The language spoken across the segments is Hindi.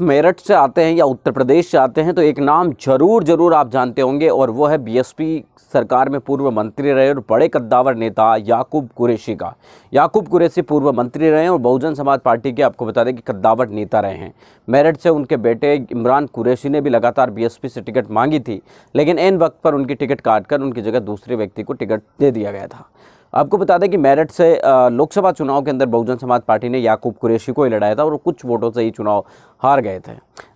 मेरठ से आते हैं या उत्तर प्रदेश से आते हैं तो एक नाम जरूर जरूर आप जानते होंगे और वो है बीएसपी सरकार में पूर्व मंत्री रहे और बड़े कद्दावर नेता याकूब कुरैशी का याकूब कुरैशी पूर्व मंत्री रहे और बहुजन समाज पार्टी के आपको बता दें कि कद्दावर नेता रहे हैं मेरठ से उनके बेटे इमरान कुरैशी ने भी लगातार बीएसपी से टिकट मांगी थी लेकिन एन वक्त पर उनकी टिकट काट कर उनकी जगह दूसरे व्यक्ति को टिकट दे दिया गया था आपको बता दें कि मेरठ से लोकसभा चुनाव के अंदर बहुजन समाज पार्टी ने याकूब कुरैशी को ही लड़ाया था और कुछ वोटों से ही चुनाव हार गए थे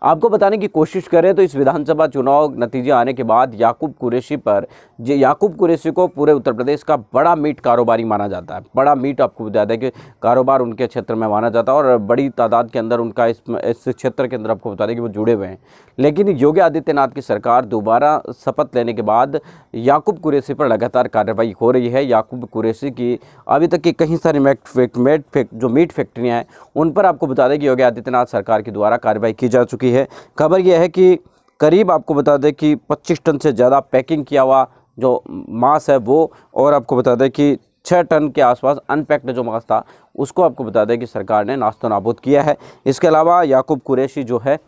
आपको बताने की कोशिश करें तो इस विधानसभा चुनाव नतीजे आने के बाद याकूब कुरैशी पर याकूब कुरैशी को पूरे उत्तर प्रदेश का बड़ा मीट कारोबारी माना जाता है बड़ा मीट आपको बताया कि कारोबार उनके क्षेत्र में माना जाता है और बड़ी तादाद के अंदर उनका इस इस क्षेत्र के अंदर आपको बता दें कि वो जुड़े हुए हैं लेकिन योगी आदित्यनाथ की सरकार दोबारा शपथ लेने के बाद याकूब कुरैशी पर लगातार कार्रवाई हो रही है याकूब कुरैशी की अभी तक की कहीं सारी मेट जो मीट फैक्ट्रियाँ हैं उन पर आपको बता दें कि योगी आदित्यनाथ सरकार के द्वारा द्वारा कार्रवाई की जा चुकी है खबर यह है कि करीब आपको बता दें कि 25 टन से ज़्यादा पैकिंग किया हुआ जो मांस है वो और आपको बता दें कि छः टन के आसपास अनपैक्ड जो मांस था उसको आपको बता दें कि सरकार ने नाश्तो नाबूद किया है इसके अलावा याकूब कुरैशी जो है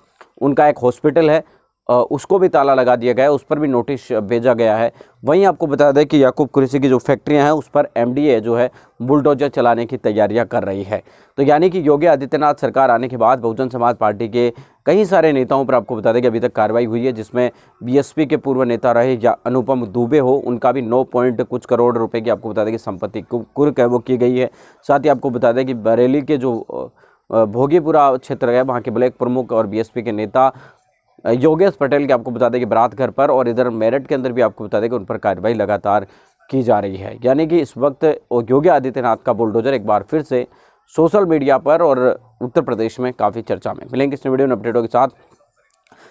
उनका एक हॉस्पिटल है उसको भी ताला लगा दिया गया है उस पर भी नोटिस भेजा गया है वहीं आपको बता दें कि याकूब कुरैसी की जो फैक्ट्रियां हैं उस पर एमडीए जो है बुलडोजर चलाने की तैयारियां कर रही है तो यानी कि योगी आदित्यनाथ सरकार आने के बाद बहुजन समाज पार्टी के कई सारे नेताओं पर आपको बता दें कि अभी तक कार्रवाई हुई है जिसमें बीएसपी के पूर्व नेता रहे या अनुपम दुबे हो उनका भी नौ पॉइंट कुछ करोड़ रुपए की आपको बता दें कि संपत्ति कुर्क है वो की गई है साथ ही आपको बता दें कि बरेली के जो भोगीपुरा क्षेत्र है वहाँ के ब्लैक प्रमुख और बीएसपी के नेता योगेश पटेल के आपको बता दें कि बरात घर पर और इधर मेरठ के अंदर भी आपको बता दें कि उन पर कार्रवाई लगातार की जा रही है यानी कि इस वक्त योगी आदित्यनाथ का बुलडोजर एक बार फिर से सोशल मीडिया पर और उत्तर प्रदेश में काफ़ी चर्चा में मिलेंगे इस वीडियो में अपडेटों के साथ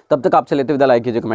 तब तक आपसे लेते विदा लाइक कीजिए कमेंट